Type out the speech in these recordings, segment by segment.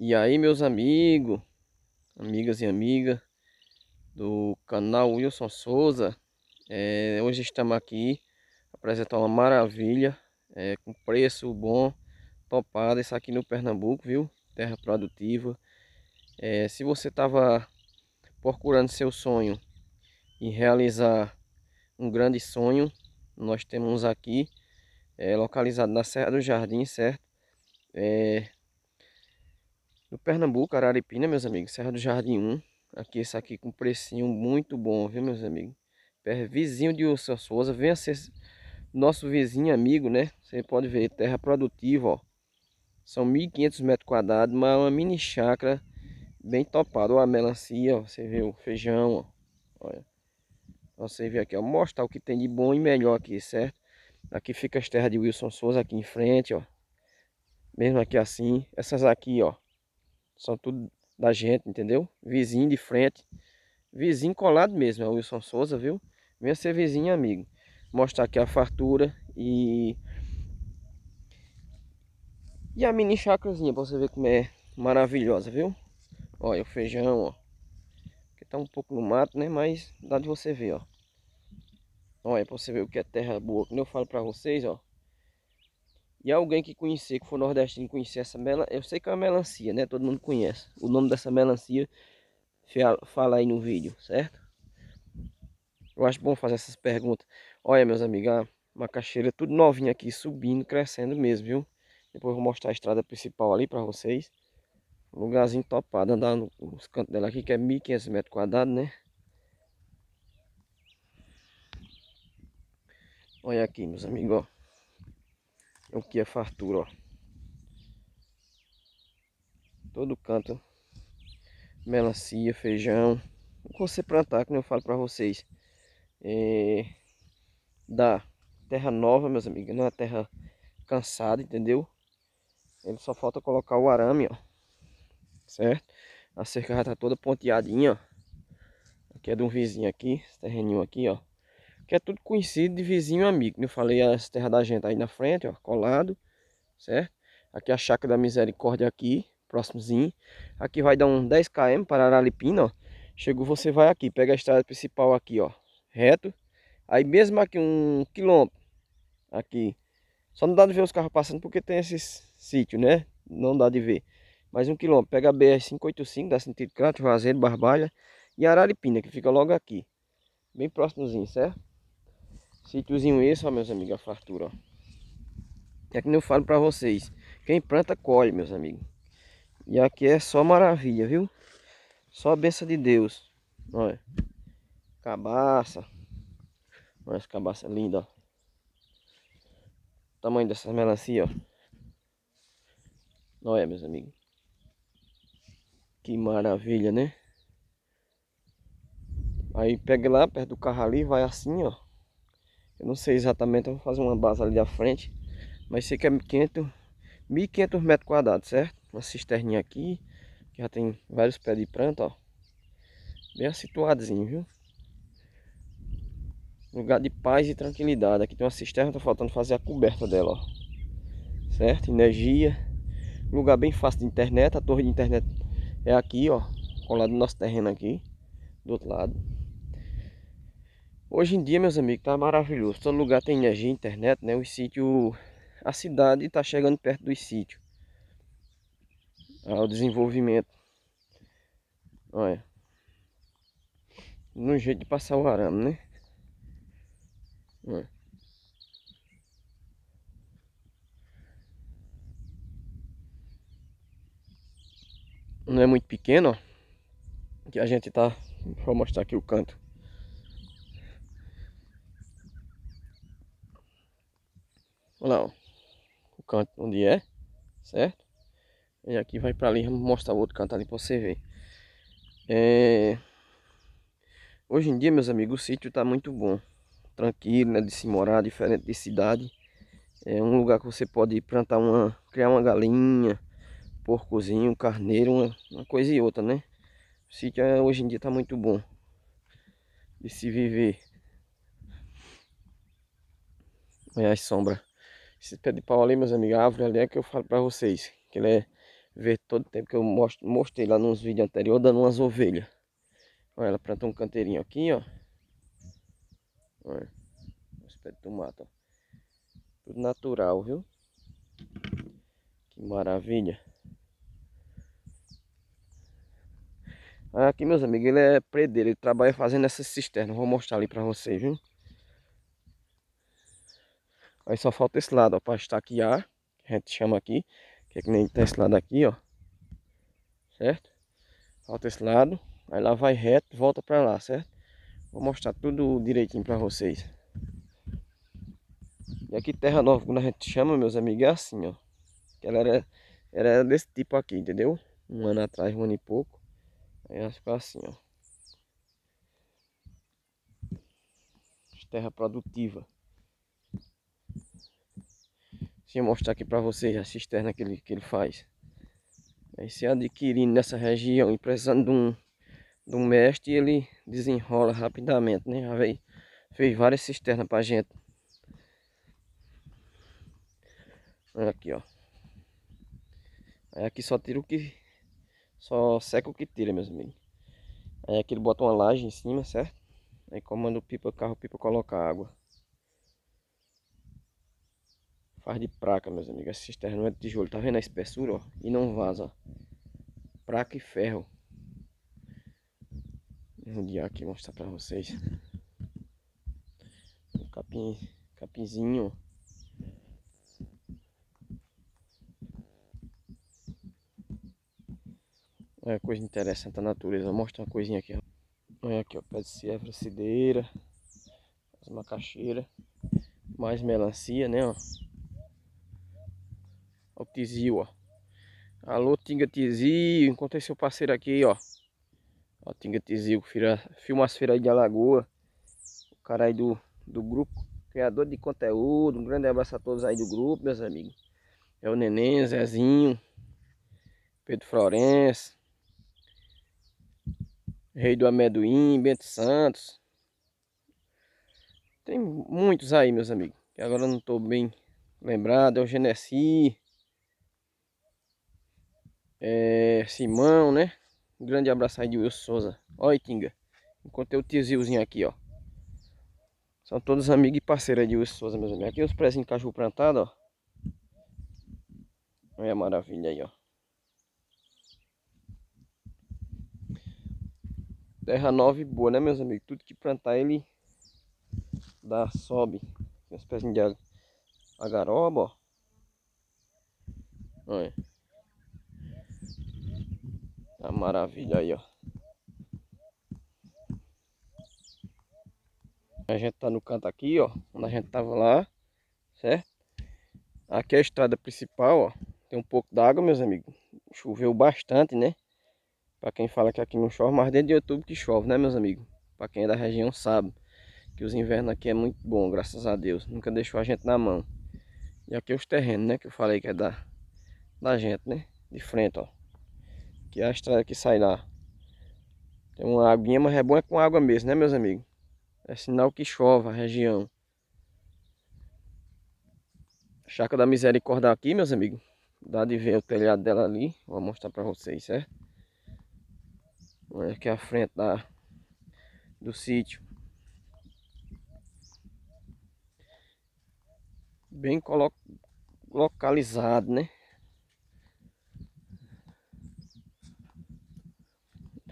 E aí, meus amigos, amigas e amigas do canal Wilson Souza, é, hoje estamos aqui apresentar uma maravilha é, com preço bom, topada, isso aqui no Pernambuco, viu? Terra produtiva. É, se você estava procurando seu sonho e realizar um grande sonho, nós temos aqui, é, localizado na Serra do Jardim, certo? É, no Pernambuco, Araripina, meus amigos, Serra do Jardim 1. Aqui, esse aqui com precinho muito bom, viu, meus amigos? Vizinho de Ursa Souza, venha ser nosso vizinho amigo, né? Você pode ver, terra produtiva, ó. São 1.500 metros quadrados, mas é uma mini chácara bem topada. Ó, a melancia, ó, você vê o feijão, ó. Olha. Você vê aqui, ó, mostrar o que tem de bom e melhor aqui, certo? Aqui fica as terras de Wilson Souza aqui em frente, ó. Mesmo aqui assim, essas aqui, ó. São tudo da gente, entendeu? Vizinho de frente. Vizinho colado mesmo, é o Wilson Souza, viu? Venha ser vizinho amigo. Mostrar aqui a fartura e... E a mini chacrazinha, pra você ver como é maravilhosa, viu? Olha o feijão, ó. Que tá um pouco no mato, né? Mas dá de você ver, ó. Olha, pra você ver o que é terra boa. Como eu falo pra vocês, ó. E alguém que conhecer, que for nordestino, conhecer essa melancia, eu sei que é uma melancia, né? Todo mundo conhece. O nome dessa melancia fala aí no vídeo, certo? Eu acho bom fazer essas perguntas. Olha, meus amigos, a macaxeira é tudo novinha aqui, subindo, crescendo mesmo, viu? Depois vou mostrar a estrada principal ali para vocês. lugarzinho topado, andar nos cantos dela aqui, que é 1.500 metros quadrados, né? Olha aqui, meus amigos, ó o então, que é fartura, ó. Todo canto. Melancia, feijão. O que você plantar, como eu falo para vocês. É... Da terra nova, meus amigos. Não é terra cansada, entendeu? Ele só falta colocar o arame, ó. Certo? A cerca já tá toda ponteadinha, ó. Aqui é de um vizinho aqui, esse terreninho aqui, ó que é tudo conhecido de vizinho amigo. Né? Eu falei as terras da gente aí na frente, ó, colado, certo? Aqui a Chácara da Misericórdia aqui, próximozinho. Aqui vai dar um 10 km para Aralipina, ó. Chegou, você vai aqui, pega a estrada principal aqui, ó, reto. Aí mesmo aqui um quilômetro, aqui. Só não dá de ver os carros passando porque tem esses sítios, né? Não dá de ver. Mais um quilômetro, pega a BR-585, dá sentido Crato, Vazeiro, Barbalha e Araripina, que fica logo aqui. Bem próximozinho, certo? Sítiozinho esse, ó, meus amigos, a fartura, ó. É que eu falo pra vocês. Quem planta, colhe, meus amigos. E aqui é só maravilha, viu? Só benção de Deus. Olha. Cabaça. Olha essa cabaça linda, ó. O tamanho dessas melancia, ó. Olha, meus amigos. Que maravilha, né? Aí pega lá perto do carro ali, vai assim, ó. Eu não sei exatamente, vou fazer uma base ali da frente. Mas sei que é 500, 1.500 metros quadrados, certo? Uma cisterninha aqui, que já tem vários pés de planta, ó. Bem situadozinho, viu? Lugar de paz e tranquilidade. Aqui tem uma cisterna, tá faltando fazer a coberta dela, ó. Certo? Energia. Lugar bem fácil de internet. A torre de internet é aqui, ó. Colado no nosso terreno aqui. Do outro lado. Hoje em dia, meus amigos, tá maravilhoso. Todo lugar tem energia, internet, né? O sítio, a cidade tá chegando perto do sítio. Ah, o desenvolvimento. Olha. No jeito de passar o arame, né? Olha. Não é muito pequeno, ó. Que a gente tá... Vou mostrar aqui o canto. Olha lá, ó. O canto onde é, certo? E aqui vai para ali, vamos mostrar o outro canto ali para você ver. É... Hoje em dia, meus amigos, o sítio tá muito bom. Tranquilo, né? De se morar, diferente de cidade. É um lugar que você pode plantar uma... Criar uma galinha, porcozinho, carneiro, uma, uma coisa e outra, né? O sítio é, hoje em dia tá muito bom. De se viver. Olha as sombras. Esse pé de pau ali, meus amigos, a árvore ali é que eu falo pra vocês. Que ele é verde todo tempo, que eu mostrei lá nos vídeos anteriores, dando umas ovelhas. Olha, ela plantou um canteirinho aqui, ó. Olha, Esse pé de tomate, ó. Tudo natural, viu? Que maravilha. Aqui, meus amigos, ele é predeiro, ele trabalha fazendo essa cisterna. Vou mostrar ali pra vocês, viu? Aí só falta esse lado, ó, pra estaquear. Que a gente chama aqui. Que é que nem tá esse lado aqui, ó. Certo? Falta esse lado. Aí lá vai reto, volta pra lá, certo? Vou mostrar tudo direitinho pra vocês. E aqui terra nova, quando a gente chama, meus amigos, é assim, ó. Ela era, era desse tipo aqui, entendeu? Um ano atrás, um ano e pouco. Aí ela ficou assim, ó. Terra produtiva. Deixa eu mostrar aqui para vocês a cisterna que ele, que ele faz. Aí se adquirindo nessa região e precisando de um, de um mestre, ele desenrola rapidamente, né? Já veio, fez várias cisternas pra gente. Olha aqui, ó. Aí aqui só tira o que... Só seca o que tira, meus amigos. Aí aqui ele bota uma laje em cima, certo? Aí comanda o pipa, o carro pipa colocar água. faz de placa, meus amigos. Essa cisterna não é de tijolo, tá vendo a espessura, ó? E não vaza. Placa e ferro. Vou rodear aqui mostrar pra vocês. um capim, capinzinho, Olha coisa interessante da natureza. Mostra uma coisinha aqui. Olha aqui, ó. Pé de cefra, cideira. Mais macaxeira. Mais melancia, né, ó. Ó o tizio, ó. Alô, Tinga Tizio. Encontrei seu parceiro aqui, ó. Ó, Tinga Tizio, filma as feiras aí de Alagoa. O cara aí do, do grupo, criador de conteúdo. Um grande abraço a todos aí do grupo, meus amigos. É o Neném, Zezinho, Pedro Florencio, Rei do Amendoim, Bento Santos. Tem muitos aí, meus amigos. Que agora eu não estou bem lembrado. É o Genesi é, Simão, né? Um grande abraço aí de Wilson Souza. Ó, Tinga, Encontrei o tiozinho aqui, ó. São todos amigos e parceiros de Wilson Souza, meus amigos. Aqui os prezinhos de cachorro plantado, ó. Olha a maravilha aí, ó. Terra nova e boa, né, meus amigos? Tudo que plantar ele dá, sobe. Tem uns pezinhos de agaroba, ó. Olha. Tá maravilha aí, ó. A gente tá no canto aqui, ó. Onde a gente tava lá, certo? Aqui é a estrada principal, ó. Tem um pouco d'água, meus amigos. Choveu bastante, né? Pra quem fala que aqui não chove, mas dentro de YouTube que chove, né, meus amigos? Pra quem é da região sabe que os invernos aqui é muito bom, graças a Deus. Nunca deixou a gente na mão. E aqui é os terrenos, né? Que eu falei que é da, da gente, né? De frente, ó. Que é a estrada que sai lá. Tem uma aguinha, mas é bom é com água mesmo, né, meus amigos? É sinal que chova a região. Chácara da Misericórdia aqui, meus amigos. Dá de ver o telhado dela ali. Vou mostrar pra vocês, certo? Olha aqui a frente da, do sítio. Bem colo, localizado, né?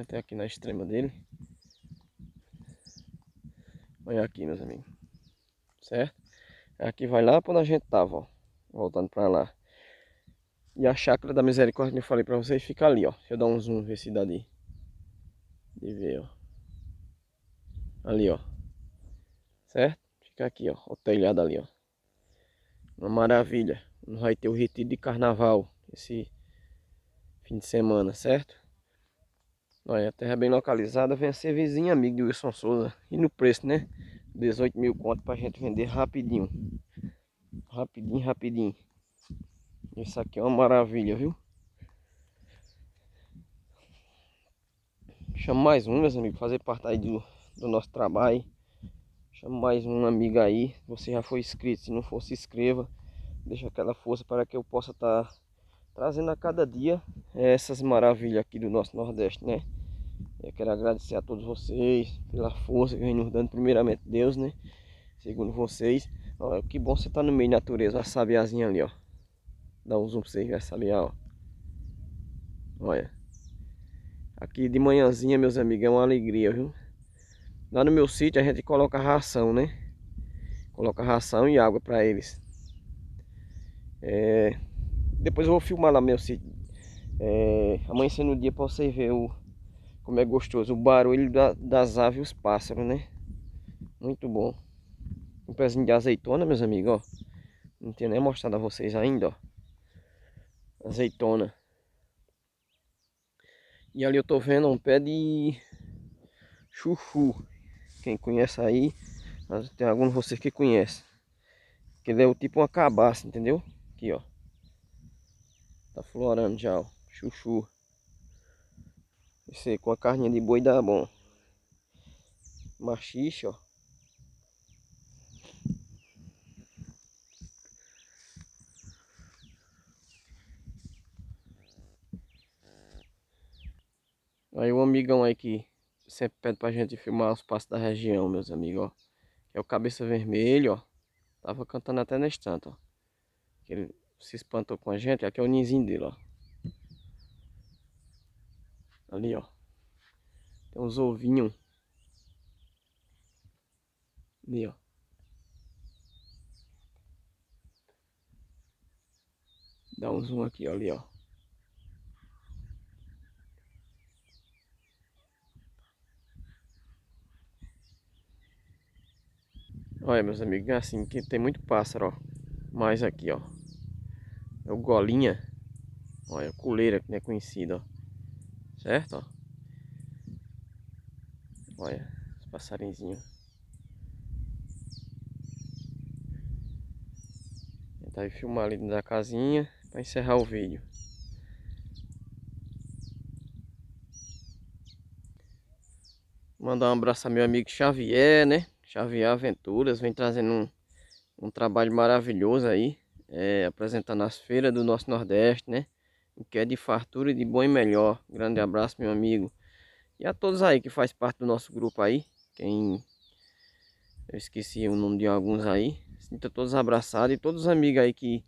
até aqui na extrema dele. Olha aqui, meus amigos. Certo? Aqui vai lá quando a gente tava, ó. Voltando pra lá. E a chácara da misericórdia que eu falei pra vocês fica ali, ó. Deixa eu dar um zoom, ver se dá de, de ver, ó. Ali, ó. Certo? Fica aqui, ó. O telhado ali, ó. Uma maravilha. Não Vai ter o retiro de carnaval esse fim de semana, certo? Olha, a terra bem localizada, vem a ser vizinha amigo de Wilson Souza. E no preço, né? 18 mil conto pra gente vender rapidinho. Rapidinho, rapidinho. Isso aqui é uma maravilha, viu? Chamo mais um, meus amigos, fazer parte aí do, do nosso trabalho. Chamo mais um amigo aí. Você já foi inscrito, se não for, se inscreva. Deixa aquela força para que eu possa estar tá trazendo a cada dia eh, essas maravilhas aqui do nosso Nordeste, né? Eu quero agradecer a todos vocês pela força que vem nos dando, primeiramente Deus, né? Segundo vocês. Olha, que bom você tá no meio da natureza. Olha a sabiazinha ali, ó. Dá um zoom pra vocês, essa ali, ó. Olha. Aqui de manhãzinha, meus amigos, é uma alegria, viu? Lá no meu sítio a gente coloca ração, né? Coloca ração e água pra eles. É... Depois eu vou filmar lá meu sítio. É... Amanhecendo o dia pra vocês verem o como é gostoso o barulho da, das aves e os pássaros, né? Muito bom. Um pezinho de azeitona, meus amigos, ó. Não tinha nem mostrado a vocês ainda, ó. Azeitona. E ali eu tô vendo um pé de chuchu. Quem conhece aí, tem alguns de vocês que conhecem. Que ele é o tipo uma cabaça, entendeu? Aqui, ó. Tá florando já, ó. Chuchu. Esse com a carninha de boi dá bom. Machixe, ó. Aí um amigão aí que sempre pede pra gente filmar os passos da região, meus amigos, ó. É o Cabeça Vermelho, ó. Tava cantando até na estante, ó. Ele se espantou com a gente. Aqui é o ninzinho dele, ó. Ali, ó. Tem uns ovinhos. Ali, ó. Dá um zoom aqui, ó, ali, ó. Olha, meus amigos, é assim que tem muito pássaro, ó. mais aqui, ó. É o golinha. Olha, a coleira que não é conhecida, ó. Certo? Ó. Olha, os passarinzinhos. Tentar filmar ali dentro da casinha para encerrar o vídeo. Mandar um abraço ao meu amigo Xavier, né? Xavier Aventuras, vem trazendo um, um trabalho maravilhoso aí, é, apresentando as feiras do nosso Nordeste, né? o que é de fartura e de bom e melhor. Grande abraço, meu amigo. E a todos aí que faz parte do nosso grupo aí, quem eu esqueci o nome de alguns aí. Sinto todos abraçados e todos os amigos aí que,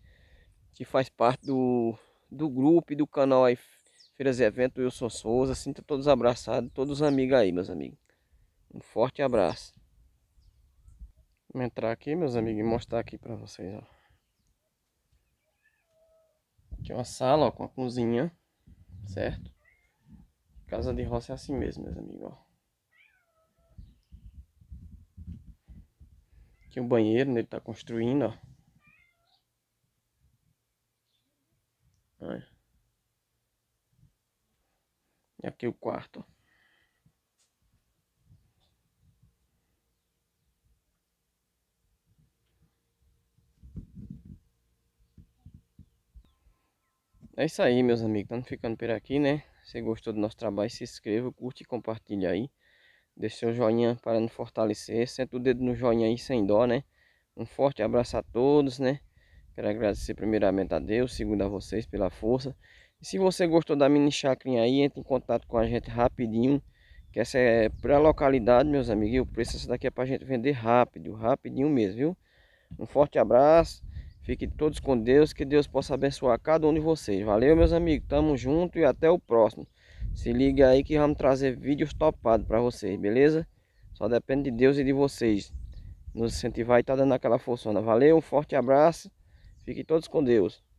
que faz parte do, do grupo e do canal aí Feiras e Eventos, eu sou Souza. Sinto todos abraçados, todos os amigos aí, meus amigos. Um forte abraço. Vamos entrar aqui, meus amigos, e mostrar aqui para vocês, ó. Aqui é uma sala, ó, com a cozinha, certo? Casa de roça é assim mesmo, meus amigos, ó. Aqui o banheiro, né, ele tá construindo, ó. Olha. E é aqui o quarto, ó. É isso aí, meus amigos. Estamos ficando por aqui, né? Se gostou do nosso trabalho, se inscreva, curte e compartilha aí. Deixe seu joinha para nos fortalecer. Senta o dedo no joinha aí sem dó, né? Um forte abraço a todos, né? Quero agradecer primeiramente a Deus, segundo a vocês pela força. E se você gostou da mini chacrinha aí, entre em contato com a gente rapidinho. Que essa é para a localidade, meus amigos. E o preço dessa daqui é para a gente vender rápido, rapidinho mesmo, viu? Um forte abraço. Fiquem todos com Deus, que Deus possa abençoar cada um de vocês. Valeu, meus amigos. Tamo junto e até o próximo. Se liga aí que vamos trazer vídeos topados para vocês, beleza? Só depende de Deus e de vocês. Nos incentivar e tá dando aquela forçona. Valeu, um forte abraço. Fiquem todos com Deus.